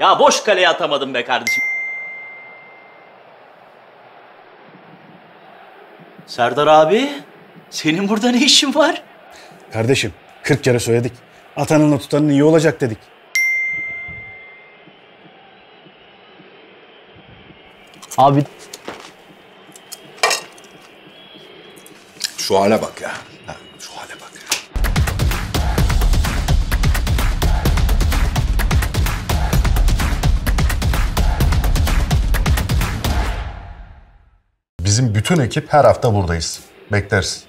Ya boş kaleye atamadım be kardeşim. Serdar abi, senin burada ne işin var? Kardeşim, 40 kere söyledik. Atanınla tutanın iyi olacak dedik. Abi... Şu hale bak ya. Ha. Bizim bütün ekip her hafta buradayız. Bekleriz.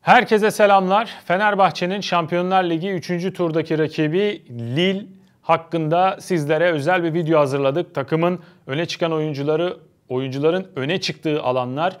Herkese selamlar. Fenerbahçe'nin Şampiyonlar Ligi 3. turdaki rakibi Lille hakkında sizlere özel bir video hazırladık. Takımın öne çıkan oyuncuları, oyuncuların öne çıktığı alanlar,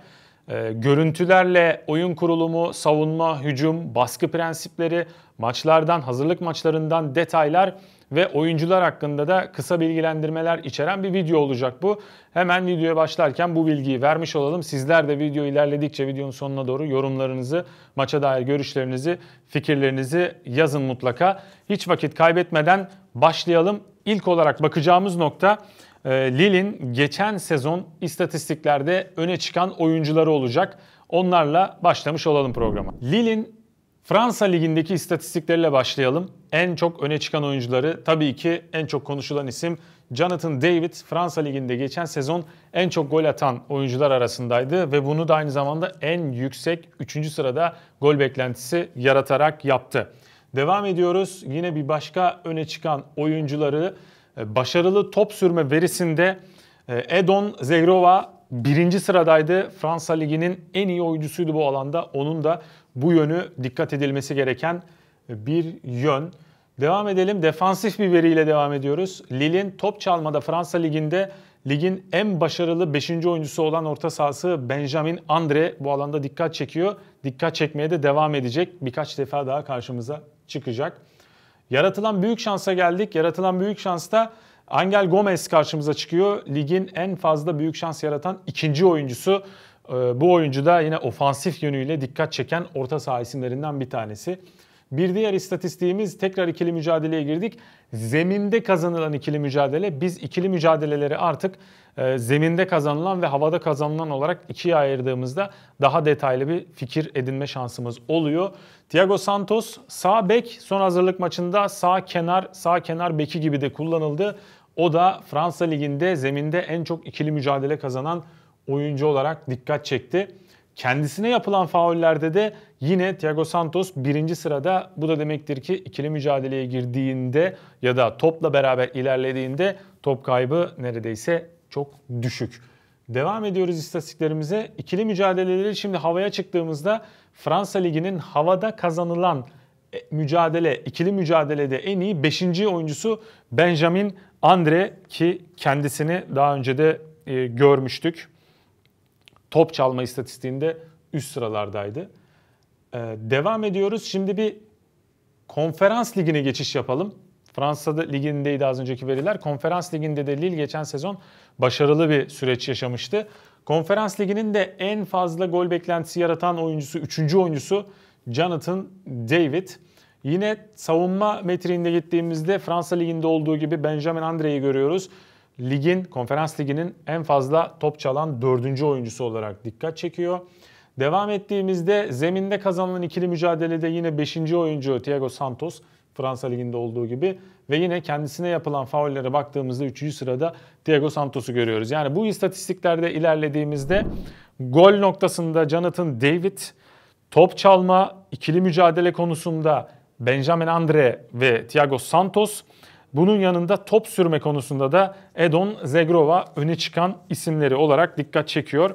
e, görüntülerle oyun kurulumu, savunma, hücum, baskı prensipleri, maçlardan, hazırlık maçlarından detaylar ve oyuncular hakkında da kısa bilgilendirmeler içeren bir video olacak bu. Hemen videoya başlarken bu bilgiyi vermiş olalım. Sizler de video ilerledikçe videonun sonuna doğru yorumlarınızı, maça dair görüşlerinizi, fikirlerinizi yazın mutlaka. Hiç vakit kaybetmeden başlayalım. İlk olarak bakacağımız nokta e, Lille'in geçen sezon istatistiklerde öne çıkan oyuncuları olacak. Onlarla başlamış olalım programa. Lille'in Fransa Ligi'ndeki istatistikleriyle başlayalım. En çok öne çıkan oyuncuları tabii ki en çok konuşulan isim Jonathan David Fransa Ligi'nde geçen sezon en çok gol atan oyuncular arasındaydı ve bunu da aynı zamanda en yüksek 3. sırada gol beklentisi yaratarak yaptı. Devam ediyoruz. Yine bir başka öne çıkan oyuncuları e, başarılı top sürme verisinde e, Edon Zegrova birinci sıradaydı. Fransa Ligi'nin en iyi oyuncusuydu bu alanda. Onun da bu yönü dikkat edilmesi gereken bir yön. Devam edelim. Defansif bir veriyle devam ediyoruz. Lille'in top çalmada Fransa Ligi'nde ligin en başarılı 5. oyuncusu olan orta sahası Benjamin Andre bu alanda dikkat çekiyor. Dikkat çekmeye de devam edecek. Birkaç defa daha karşımıza çıkacak. Yaratılan büyük şansa geldik. Yaratılan büyük şansta Angel Gomez karşımıza çıkıyor. Ligin en fazla büyük şans yaratan ikinci oyuncusu. Ee, bu oyuncu da yine ofansif yönüyle dikkat çeken orta saha isimlerinden bir tanesi. Bir diğer istatistiğimiz tekrar ikili mücadeleye girdik. Zeminde kazanılan ikili mücadele. Biz ikili mücadeleleri artık e, zeminde kazanılan ve havada kazanılan olarak ikiye ayırdığımızda daha detaylı bir fikir edinme şansımız oluyor. Thiago Santos sağ bek son hazırlık maçında sağ kenar, sağ kenar beki gibi de kullanıldı. O da Fransa Ligi'nde zeminde en çok ikili mücadele kazanan oyuncu olarak dikkat çekti. Kendisine yapılan faullerde de yine Thiago Santos birinci sırada. Bu da demektir ki ikili mücadeleye girdiğinde ya da topla beraber ilerlediğinde top kaybı neredeyse çok düşük. Devam ediyoruz istatistiklerimize. İkili mücadeleleri şimdi havaya çıktığımızda Fransa Ligi'nin havada kazanılan e, mücadele, ikili mücadelede en iyi 5. oyuncusu Benjamin Andre ki kendisini daha önce de e, görmüştük. Top çalma istatistiğinde üst sıralardaydı. E, devam ediyoruz. Şimdi bir konferans ligine geçiş yapalım. Fransa'da ligindeydi az önceki veriler. Konferans liginde de Lille geçen sezon başarılı bir süreç yaşamıştı. Konferans liginin de en fazla gol beklentisi yaratan oyuncusu, üçüncü oyuncusu Jonathan David. Yine savunma metrinde gittiğimizde Fransa Ligi'nde olduğu gibi Benjamin Andre'yi görüyoruz. Ligin, konferans liginin en fazla top çalan dördüncü oyuncusu olarak dikkat çekiyor. Devam ettiğimizde zeminde kazanılan ikili mücadelede yine beşinci oyuncu Thiago Santos Fransa Ligi'nde olduğu gibi ve yine kendisine yapılan faullere baktığımızda 3. sırada Thiago Santos'u görüyoruz. Yani bu istatistiklerde ilerlediğimizde gol noktasında Jonathan David top çalma, ikili mücadele konusunda Benjamin Andre ve Thiago Santos. Bunun yanında top sürme konusunda da Edon Zegrova öne çıkan isimleri olarak dikkat çekiyor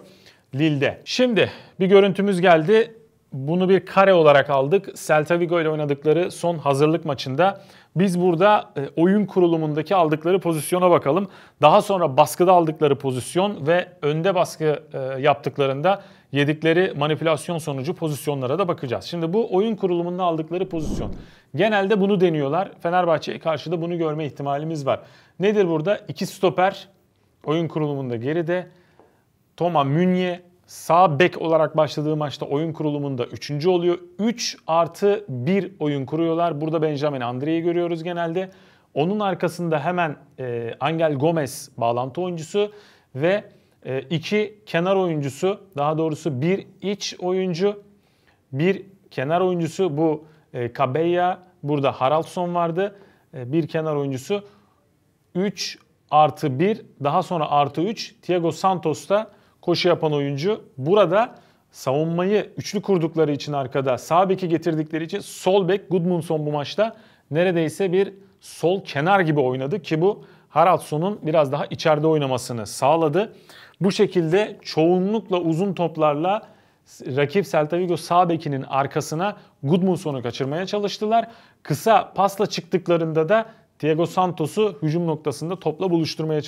Lille'de. Şimdi bir görüntümüz geldi bunu bir kare olarak aldık. Celta Vigo ile oynadıkları son hazırlık maçında. Biz burada e, oyun kurulumundaki aldıkları pozisyona bakalım. Daha sonra baskıda aldıkları pozisyon ve önde baskı e, yaptıklarında yedikleri manipülasyon sonucu pozisyonlara da bakacağız. Şimdi bu oyun kurulumunda aldıkları pozisyon. Genelde bunu deniyorlar. Fenerbahçe'ye karşı da bunu görme ihtimalimiz var. Nedir burada? İki stoper oyun kurulumunda geride. Toma Münye sağ bek olarak başladığı maçta oyun kurulumunda 3. oluyor. 3 artı 1 oyun kuruyorlar. Burada Benjamin Andre'yi görüyoruz genelde. Onun arkasında hemen e, Angel Gomez bağlantı oyuncusu ve e, iki kenar oyuncusu, daha doğrusu bir iç oyuncu, bir kenar oyuncusu bu e, Cabella, burada Haraldson vardı. E, bir kenar oyuncusu 3 artı 1, daha sonra artı 3 Thiago da koşu yapan oyuncu. Burada savunmayı üçlü kurdukları için arkada sağ beki getirdikleri için sol bek Gudmundsson bu maçta neredeyse bir sol kenar gibi oynadı ki bu Haraldsson'un biraz daha içeride oynamasını sağladı. Bu şekilde çoğunlukla uzun toplarla rakip Celta Vigo sağ bekinin arkasına Gudmundsson'u kaçırmaya çalıştılar. Kısa pasla çıktıklarında da Thiago Santos'u hücum noktasında topla buluşturmaya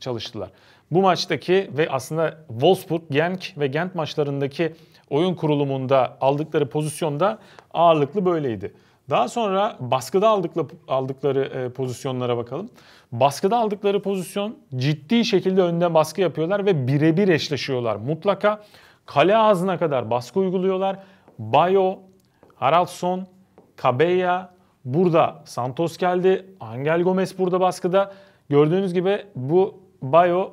çalıştılar. Bu maçtaki ve aslında Wolfsburg, Genk ve Gent maçlarındaki oyun kurulumunda aldıkları pozisyonda ağırlıklı böyleydi. Daha sonra baskıda aldıkları, aldıkları e, pozisyonlara bakalım. Baskıda aldıkları pozisyon ciddi şekilde önde baskı yapıyorlar ve birebir eşleşiyorlar. Mutlaka kale ağzına kadar baskı uyguluyorlar. Bayo, Haraldsson, Kabeya, Burada Santos geldi. Angel Gomez burada baskıda. Gördüğünüz gibi bu Bayo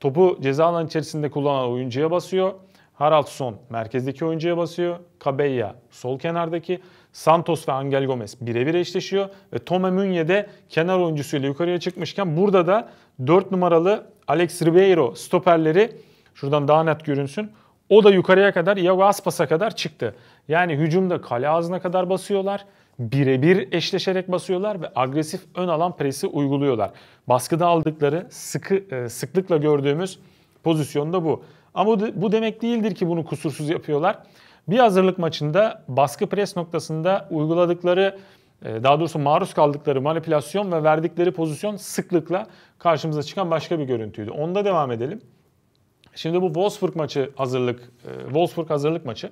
topu ceza alan içerisinde kullanan oyuncuya basıyor. Haraldson merkezdeki oyuncuya basıyor. Cabella sol kenardaki. Santos ve Angel Gomez birebir eşleşiyor. Ve Tome Münye de kenar oyuncusuyla yukarıya çıkmışken burada da 4 numaralı Alex Ribeiro stoperleri şuradan daha net görünsün. O da yukarıya kadar Iago Aspas'a kadar çıktı. Yani hücumda kale ağzına kadar basıyorlar birebir eşleşerek basıyorlar ve agresif ön alan presi uyguluyorlar. Baskıda aldıkları sıkı e, sıklıkla gördüğümüz pozisyonda bu. Ama bu demek değildir ki bunu kusursuz yapıyorlar. Bir hazırlık maçında baskı pres noktasında uyguladıkları e, daha doğrusu maruz kaldıkları manipülasyon ve verdikleri pozisyon sıklıkla karşımıza çıkan başka bir görüntüydü. Onda devam edelim. Şimdi bu Wolfsburg maçı hazırlık, e, Wolfsburg hazırlık maçı.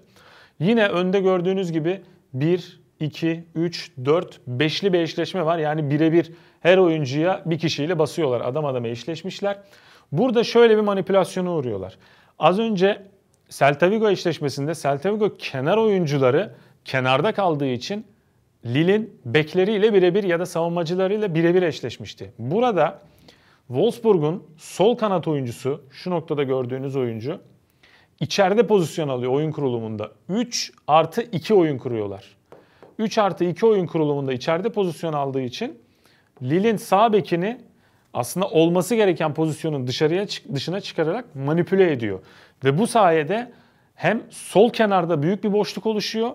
Yine önde gördüğünüz gibi bir 2, 3, 4, 5'li bir eşleşme var. Yani birebir her oyuncuya bir kişiyle basıyorlar. Adam adama eşleşmişler. Burada şöyle bir manipülasyona uğruyorlar. Az önce Celta Vigo eşleşmesinde Celta Vigo kenar oyuncuları kenarda kaldığı için Lille'in bekleriyle birebir ya da savunmacılarıyla birebir eşleşmişti. Burada Wolfsburg'un sol kanat oyuncusu, şu noktada gördüğünüz oyuncu, içeride pozisyon alıyor oyun kurulumunda. 3 artı 2 oyun kuruyorlar. 3 artı 2 oyun kurulumunda içeride pozisyon aldığı için Lille'in sağ bekini aslında olması gereken pozisyonun dışarıya dışına çıkararak manipüle ediyor. Ve bu sayede hem sol kenarda büyük bir boşluk oluşuyor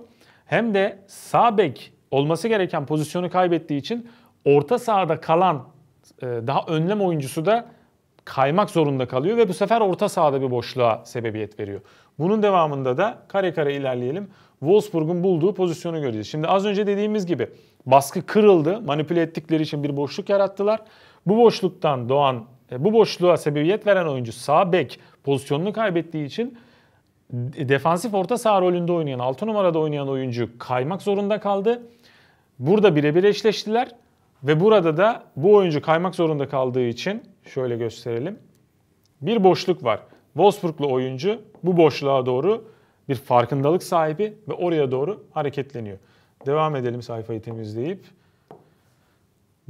hem de sağ bek olması gereken pozisyonu kaybettiği için orta sahada kalan e, daha önlem oyuncusu da kaymak zorunda kalıyor ve bu sefer orta sahada bir boşluğa sebebiyet veriyor. Bunun devamında da kare kare ilerleyelim. Wolfsburg'un bulduğu pozisyonu göreceğiz. Şimdi az önce dediğimiz gibi baskı kırıldı. Manipüle ettikleri için bir boşluk yarattılar. Bu boşluktan doğan, e, bu boşluğa sebebiyet veren oyuncu sağ bek pozisyonunu kaybettiği için e, defansif orta saha rolünde oynayan, 6 numarada oynayan oyuncu kaymak zorunda kaldı. Burada birebir eşleştiler. Ve burada da bu oyuncu kaymak zorunda kaldığı için şöyle gösterelim. Bir boşluk var. Wolfsburglu oyuncu bu boşluğa doğru bir farkındalık sahibi ve oraya doğru hareketleniyor. Devam edelim sayfayı temizleyip.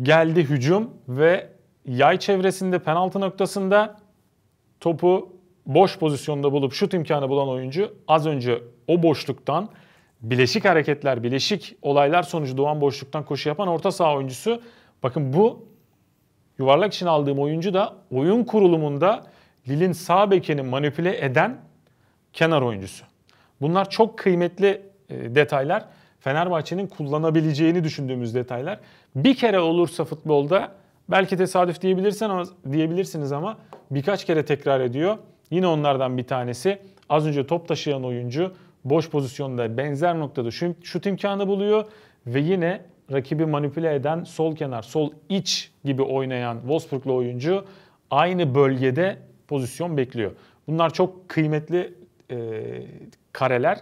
Geldi hücum ve yay çevresinde penaltı noktasında topu boş pozisyonda bulup şut imkanı bulan oyuncu az önce o boşluktan bileşik hareketler, bileşik olaylar sonucu doğan boşluktan koşu yapan orta saha oyuncusu. Bakın bu yuvarlak için aldığım oyuncu da oyun kurulumunda Lille'in sağ bekini manipüle eden kenar oyuncusu. Bunlar çok kıymetli e, detaylar. Fenerbahçe'nin kullanabileceğini düşündüğümüz detaylar. Bir kere olursa futbolda belki tesadüf diyebilirsen, ama, diyebilirsiniz ama birkaç kere tekrar ediyor. Yine onlardan bir tanesi az önce top taşıyan oyuncu boş pozisyonda benzer noktada şut, şut imkanı buluyor ve yine rakibi manipüle eden sol kenar, sol iç gibi oynayan Wolfsburglu oyuncu aynı bölgede pozisyon bekliyor. Bunlar çok kıymetli e, kareler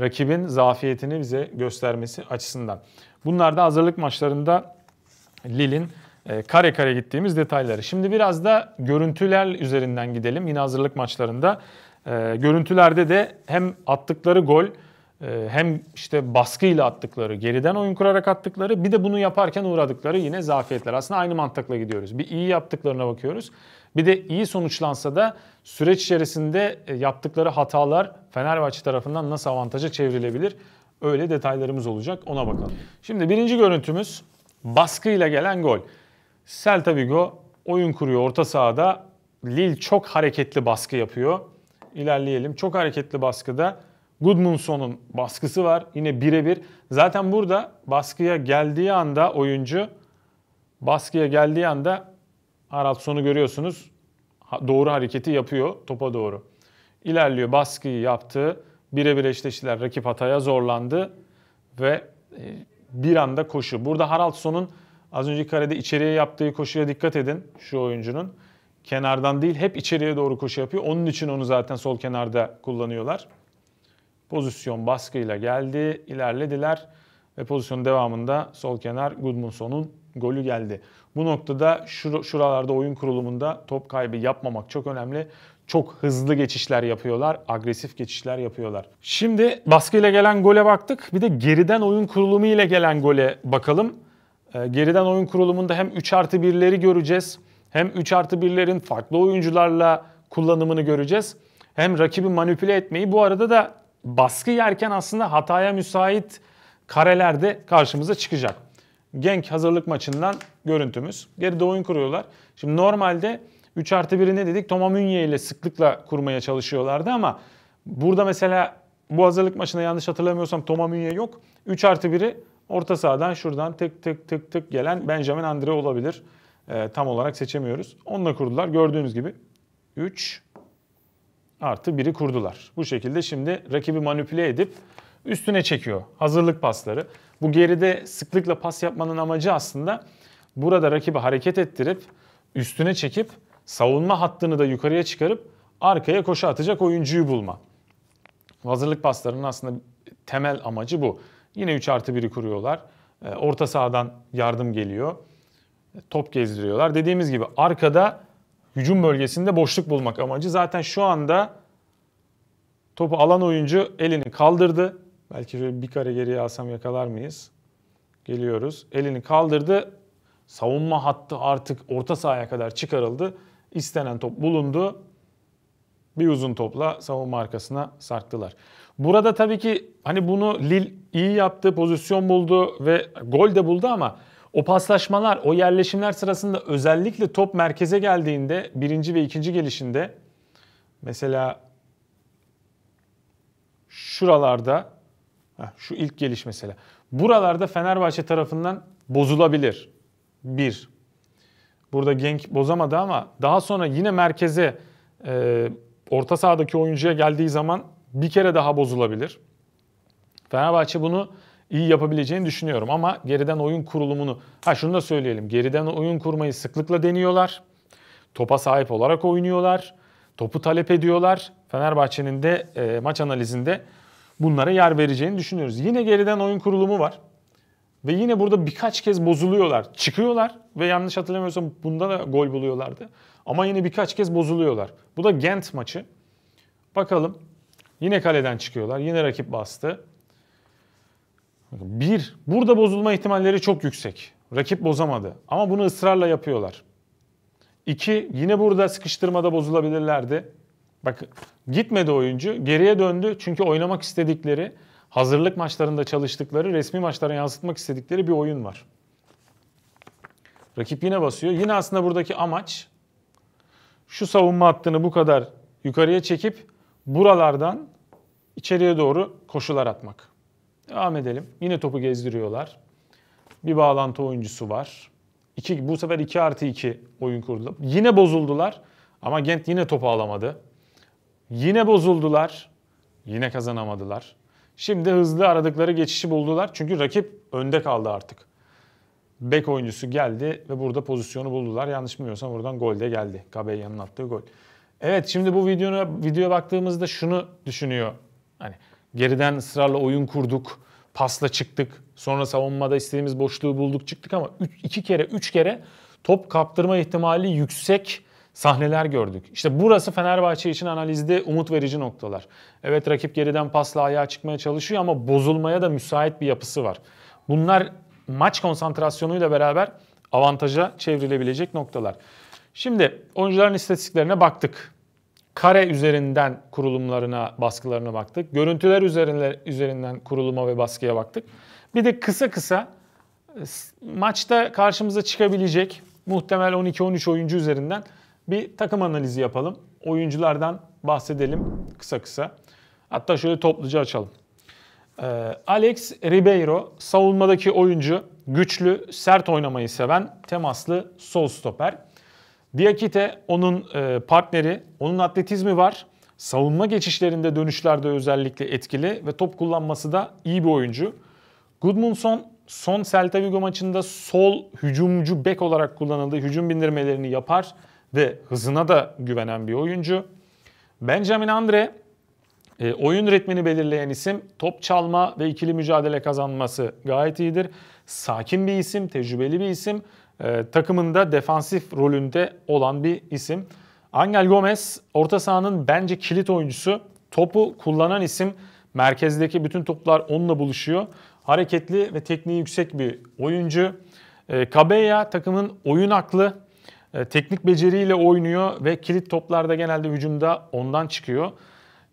rakibin zafiyetini bize göstermesi açısından. Bunlar da hazırlık maçlarında Lille'in e, kare kare gittiğimiz detayları. Şimdi biraz da görüntüler üzerinden gidelim. Yine hazırlık maçlarında e, görüntülerde de hem attıkları gol e, hem işte baskıyla attıkları, geriden oyun kurarak attıkları bir de bunu yaparken uğradıkları yine zafiyetler. Aslında aynı mantıkla gidiyoruz. Bir iyi yaptıklarına bakıyoruz. Bir de iyi sonuçlansa da süreç içerisinde e, yaptıkları hatalar Fenerbahçe tarafından nasıl avantaja çevrilebilir? Öyle detaylarımız olacak ona bakalım. Şimdi birinci görüntümüz baskıyla gelen gol. Celta Vigo oyun kuruyor orta sahada. Lille çok hareketli baskı yapıyor ilerleyelim. Çok hareketli baskıda Goodmanson'un baskısı var. Yine birebir. Zaten burada baskıya geldiği anda oyuncu baskıya geldiği anda Haraldson'u görüyorsunuz. Doğru hareketi yapıyor topa doğru. İlerliyor baskıyı yaptı. Birebir eşleştiler. Rakip hataya zorlandı ve e, bir anda koşu. Burada Haraldson'un az önceki karede içeriye yaptığı koşuya dikkat edin şu oyuncunun kenardan değil hep içeriye doğru koşu yapıyor. Onun için onu zaten sol kenarda kullanıyorlar. Pozisyon baskıyla geldi, ilerlediler ve pozisyonun devamında sol kenar Gudmundson'un golü geldi. Bu noktada şur- şuralarda oyun kurulumunda top kaybı yapmamak çok önemli. Çok hızlı geçişler yapıyorlar, agresif geçişler yapıyorlar. Şimdi baskıyla gelen gole baktık. Bir de geriden oyun kurulumu ile gelen gole bakalım. Ee, geriden oyun kurulumunda hem 3 artı 1'leri göreceğiz hem 3 artı 1'lerin farklı oyuncularla kullanımını göreceğiz. Hem rakibi manipüle etmeyi bu arada da baskı yerken aslında hataya müsait karelerde karşımıza çıkacak. Genk hazırlık maçından görüntümüz. Geride oyun kuruyorlar. Şimdi normalde 3 artı 1'i ne dedik? Toma Münye ile sıklıkla kurmaya çalışıyorlardı ama burada mesela bu hazırlık maçına yanlış hatırlamıyorsam Toma Münye yok. 3 artı 1'i orta sahadan şuradan tık tık tık tık gelen Benjamin Andre olabilir e, tam olarak seçemiyoruz. Onunla kurdular. Gördüğünüz gibi 3 artı 1'i kurdular. Bu şekilde şimdi rakibi manipüle edip üstüne çekiyor hazırlık pasları. Bu geride sıklıkla pas yapmanın amacı aslında burada rakibi hareket ettirip üstüne çekip savunma hattını da yukarıya çıkarıp arkaya koşu atacak oyuncuyu bulma. Hazırlık paslarının aslında temel amacı bu. Yine 3 artı 1'i kuruyorlar. E, orta sahadan yardım geliyor top gezdiriyorlar. Dediğimiz gibi arkada hücum bölgesinde boşluk bulmak amacı. Zaten şu anda topu alan oyuncu elini kaldırdı. Belki şöyle bir kare geriye alsam yakalar mıyız? Geliyoruz. Elini kaldırdı. Savunma hattı artık orta sahaya kadar çıkarıldı. İstenen top bulundu. Bir uzun topla savunma arkasına sarktılar. Burada tabii ki hani bunu Lil iyi yaptı, pozisyon buldu ve gol de buldu ama o paslaşmalar, o yerleşimler sırasında özellikle top merkeze geldiğinde birinci ve ikinci gelişinde mesela şuralarda şu ilk geliş mesela. Buralarda Fenerbahçe tarafından bozulabilir. Bir. Burada Genk bozamadı ama daha sonra yine merkeze e, orta sahadaki oyuncuya geldiği zaman bir kere daha bozulabilir. Fenerbahçe bunu iyi yapabileceğini düşünüyorum. Ama geriden oyun kurulumunu, ha şunu da söyleyelim. Geriden oyun kurmayı sıklıkla deniyorlar. Topa sahip olarak oynuyorlar. Topu talep ediyorlar. Fenerbahçe'nin de e, maç analizinde bunlara yer vereceğini düşünüyoruz. Yine geriden oyun kurulumu var. Ve yine burada birkaç kez bozuluyorlar. Çıkıyorlar ve yanlış hatırlamıyorsam bunda da gol buluyorlardı. Ama yine birkaç kez bozuluyorlar. Bu da Gent maçı. Bakalım. Yine kaleden çıkıyorlar. Yine rakip bastı. Bir, burada bozulma ihtimalleri çok yüksek. Rakip bozamadı ama bunu ısrarla yapıyorlar. İki, yine burada sıkıştırmada bozulabilirlerdi. Bak gitmedi oyuncu, geriye döndü çünkü oynamak istedikleri, hazırlık maçlarında çalıştıkları, resmi maçlara yansıtmak istedikleri bir oyun var. Rakip yine basıyor. Yine aslında buradaki amaç şu savunma hattını bu kadar yukarıya çekip buralardan içeriye doğru koşular atmak. Devam edelim. Yine topu gezdiriyorlar. Bir bağlantı oyuncusu var. İki, bu sefer 2 artı 2 oyun kurdular. Yine bozuldular. Ama Gent yine topu alamadı. Yine bozuldular. Yine kazanamadılar. Şimdi hızlı aradıkları geçişi buldular. Çünkü rakip önde kaldı artık. Bek oyuncusu geldi ve burada pozisyonu buldular. Yanlış bilmiyorsam buradan gol de geldi. Kabeya'nın attığı gol. Evet şimdi bu videoya videoya baktığımızda şunu düşünüyor. Hani Geriden ısrarla oyun kurduk. Pasla çıktık. Sonra savunmada istediğimiz boşluğu bulduk çıktık ama üç, iki kere, üç kere top kaptırma ihtimali yüksek sahneler gördük. İşte burası Fenerbahçe için analizde umut verici noktalar. Evet rakip geriden pasla ayağa çıkmaya çalışıyor ama bozulmaya da müsait bir yapısı var. Bunlar maç konsantrasyonuyla beraber avantaja çevrilebilecek noktalar. Şimdi oyuncuların istatistiklerine baktık. Kare üzerinden kurulumlarına, baskılarına baktık. Görüntüler üzerine, üzerinden kuruluma ve baskıya baktık. Bir de kısa kısa e, maçta karşımıza çıkabilecek muhtemel 12-13 oyuncu üzerinden bir takım analizi yapalım. Oyunculardan bahsedelim kısa kısa. Hatta şöyle topluca açalım. E, Alex Ribeiro savunmadaki oyuncu, güçlü, sert oynamayı seven, temaslı sol stoper. Diakite onun e, partneri, onun atletizmi var. Savunma geçişlerinde dönüşlerde özellikle etkili ve top kullanması da iyi bir oyuncu. Goodmanson son Celta Vigo maçında sol hücumcu bek olarak kullanıldığı hücum bindirmelerini yapar ve hızına da güvenen bir oyuncu. Benjamin Andre oyun ritmini belirleyen isim, top çalma ve ikili mücadele kazanması gayet iyidir. Sakin bir isim, tecrübeli bir isim ee, takımında defansif rolünde olan bir isim. Angel Gomez orta sahanın bence kilit oyuncusu. Topu kullanan isim. Merkezdeki bütün toplar onunla buluşuyor. Hareketli ve tekniği yüksek bir oyuncu. E, ee, Kabeya takımın oyun aklı. Ee, teknik beceriyle oynuyor ve kilit toplarda genelde hücumda ondan çıkıyor.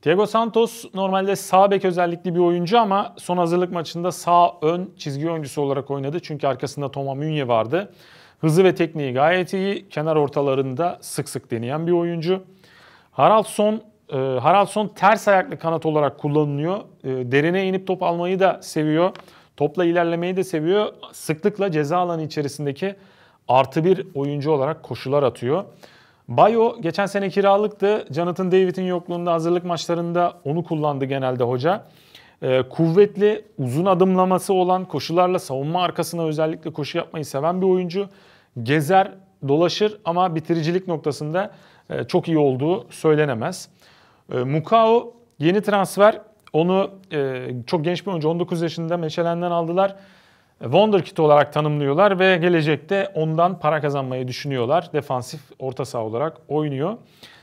Diego Santos normalde sağ bek özellikli bir oyuncu ama son hazırlık maçında sağ ön çizgi oyuncusu olarak oynadı. Çünkü arkasında Toma Münye vardı. Hızı ve tekniği gayet iyi. Kenar ortalarında sık sık deneyen bir oyuncu. Haraldsson e, Haraldsson ters ayaklı kanat olarak kullanılıyor. E, derine inip top almayı da seviyor. Topla ilerlemeyi de seviyor. Sıklıkla ceza alanı içerisindeki artı bir oyuncu olarak koşular atıyor. Bayo geçen sene kiralıktı. Jonathan David'in yokluğunda hazırlık maçlarında onu kullandı genelde hoca. Ee, kuvvetli, uzun adımlaması olan, koşularla savunma arkasına özellikle koşu yapmayı seven bir oyuncu. Gezer, dolaşır ama bitiricilik noktasında e, çok iyi olduğu söylenemez. E, Mukao yeni transfer. Onu e, çok genç bir oyuncu. 19 yaşında Meşelen'den aldılar. Wonderkid olarak tanımlıyorlar ve gelecekte ondan para kazanmayı düşünüyorlar. Defansif orta saha olarak oynuyor.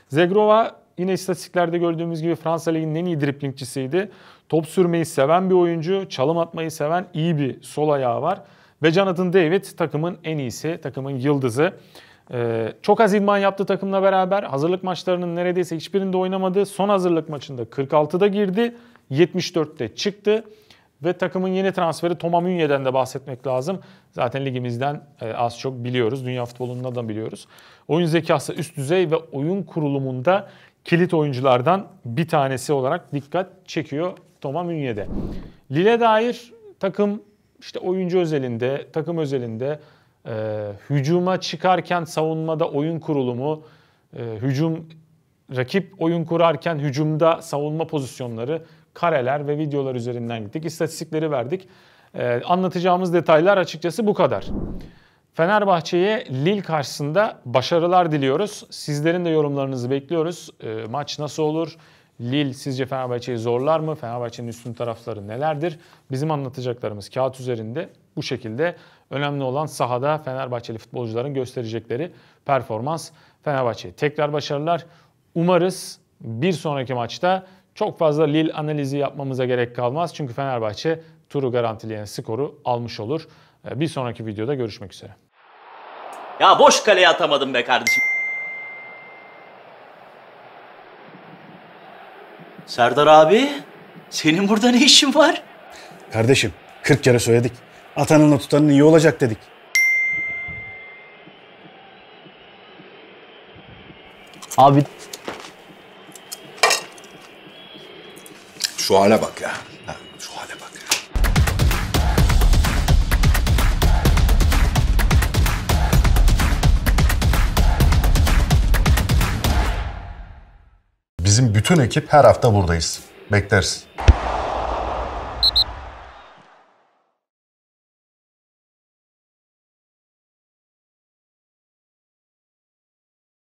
Zegrova yine istatistiklerde gördüğümüz gibi Fransa Ligi'nin en iyi driplingçisiydi. Top sürmeyi seven bir oyuncu, çalım atmayı seven iyi bir sol ayağı var. Ve Jonathan David takımın en iyisi, takımın yıldızı. Ee, çok az idman yaptı takımla beraber. Hazırlık maçlarının neredeyse hiçbirinde oynamadı. Son hazırlık maçında 46'da girdi, 74'te çıktı. Ve takımın yeni transferi Toma Münye'den de bahsetmek lazım. Zaten ligimizden e, az çok biliyoruz. Dünya futbolunda da biliyoruz. Oyun zekası üst düzey ve oyun kurulumunda kilit oyunculardan bir tanesi olarak dikkat çekiyor Toma Münye'de. Lille dair takım işte oyuncu özelinde, takım özelinde e, hücuma çıkarken savunmada oyun kurulumu, e, hücum rakip oyun kurarken hücumda savunma pozisyonları kareler ve videolar üzerinden gittik. İstatistikleri verdik. Ee, anlatacağımız detaylar açıkçası bu kadar. Fenerbahçe'ye Lille karşısında başarılar diliyoruz. Sizlerin de yorumlarınızı bekliyoruz. E, maç nasıl olur? Lille sizce Fenerbahçe'yi zorlar mı? Fenerbahçe'nin üstün tarafları nelerdir? Bizim anlatacaklarımız kağıt üzerinde bu şekilde. Önemli olan sahada Fenerbahçeli futbolcuların gösterecekleri performans. Fenerbahçe'ye tekrar başarılar. Umarız bir sonraki maçta çok fazla Lille analizi yapmamıza gerek kalmaz. Çünkü Fenerbahçe turu garantileyen skoru almış olur. Ee, bir sonraki videoda görüşmek üzere. Ya boş kaleye atamadım be kardeşim. Serdar abi, senin burada ne işin var? Kardeşim, 40 kere söyledik. Atanınla tutanın iyi olacak dedik. Abi Şu hale bak ya. şu hale bak ya. Bizim bütün ekip her hafta buradayız. Bekleriz.